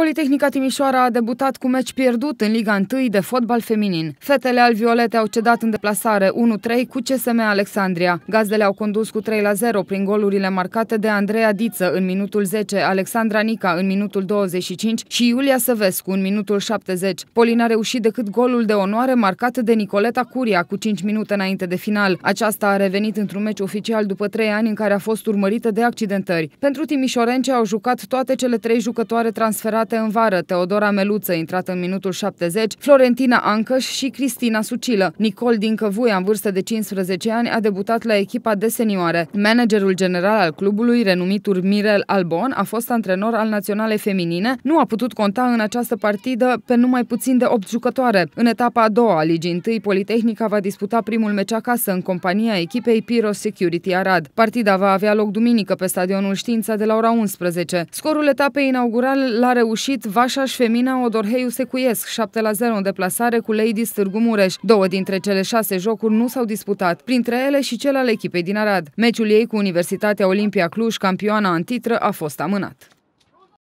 Politehnica Timișoara a debutat cu meci pierdut în Liga 1 de fotbal feminin. Fetele al violete au cedat în deplasare 1-3 cu CSM Alexandria. Gazdele au condus cu 3-0 prin golurile marcate de Andreea Diță în minutul 10, Alexandra Nica în minutul 25 și Iulia Săvescu în minutul 70. Poli n-a reușit decât golul de onoare marcat de Nicoleta Curia cu 5 minute înainte de final. Aceasta a revenit într-un meci oficial după 3 ani în care a fost urmărită de accidentări. Pentru timișorence au jucat toate cele trei jucătoare transferate jucate în vară, Teodora Meluță, intrat în minutul 70, Florentina Ancăș și Cristina Sucilă. Nicol din Căvuia, în vârstă de 15 ani, a debutat la echipa de senioare. Managerul general al clubului, renumitul Mirel Albon, a fost antrenor al naționalei feminine, nu a putut conta în această partidă pe numai puțin de 8 jucătoare. În etapa a doua a Ligii 1, Politehnica va disputa primul meci acasă în compania echipei Piro Security Arad. Partida va avea loc duminică pe stadionul Știința de la ora 11. Scorul etapei inaugurale l-a reușit reușit Vașaș Femina Odorheiu Secuiesc 7 la 0 în deplasare cu Lady Târgu Mureș. Două dintre cele șase jocuri nu s-au disputat, printre ele și cel al echipei din Arad. Meciul ei cu Universitatea Olimpia Cluj, campioana în titră, a fost amânat.